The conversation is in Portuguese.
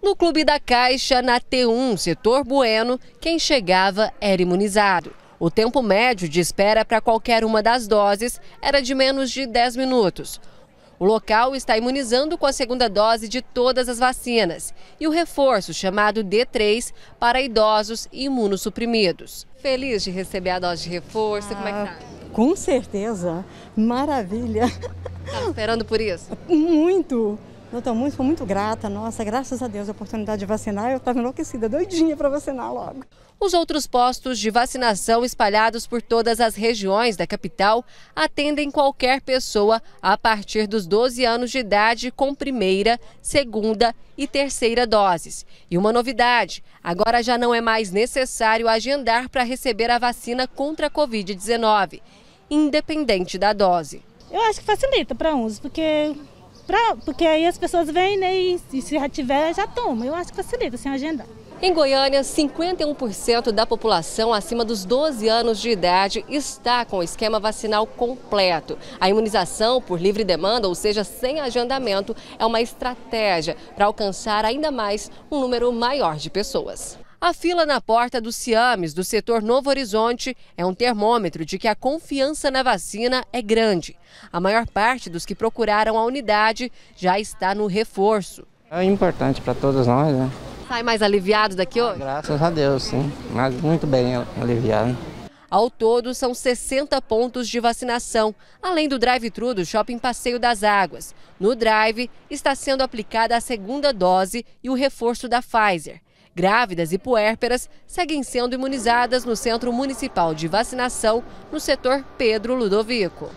No Clube da Caixa, na T1, setor Bueno, quem chegava era imunizado. O tempo médio de espera para qualquer uma das doses era de menos de 10 minutos. O local está imunizando com a segunda dose de todas as vacinas e o reforço chamado D3 para idosos e imunossuprimidos. Feliz de receber a dose de reforço, ah, como é que está? Ah, com certeza, maravilha. Tá esperando por isso? Muito. Eu estou muito, muito grata, nossa, graças a Deus a oportunidade de vacinar, eu estava enlouquecida, doidinha para vacinar logo. Os outros postos de vacinação espalhados por todas as regiões da capital atendem qualquer pessoa a partir dos 12 anos de idade com primeira, segunda e terceira doses. E uma novidade, agora já não é mais necessário agendar para receber a vacina contra a Covid-19, independente da dose. Eu acho que facilita para uns, porque Pra, porque aí as pessoas vêm né, e, e se já tiver, já toma. Eu acho que facilita sem assim, agendar. Em Goiânia, 51% da população acima dos 12 anos de idade está com o esquema vacinal completo. A imunização por livre demanda, ou seja, sem agendamento, é uma estratégia para alcançar ainda mais um número maior de pessoas. A fila na porta dos Ciames, do setor Novo Horizonte, é um termômetro de que a confiança na vacina é grande. A maior parte dos que procuraram a unidade já está no reforço. É importante para todos nós, né? Sai mais aliviado daqui hoje? Graças a Deus, sim. Mas muito bem aliviado. Ao todo, são 60 pontos de vacinação, além do drive-thru do Shopping Passeio das Águas. No drive, está sendo aplicada a segunda dose e o reforço da Pfizer. Grávidas e puérperas seguem sendo imunizadas no Centro Municipal de Vacinação, no setor Pedro Ludovico.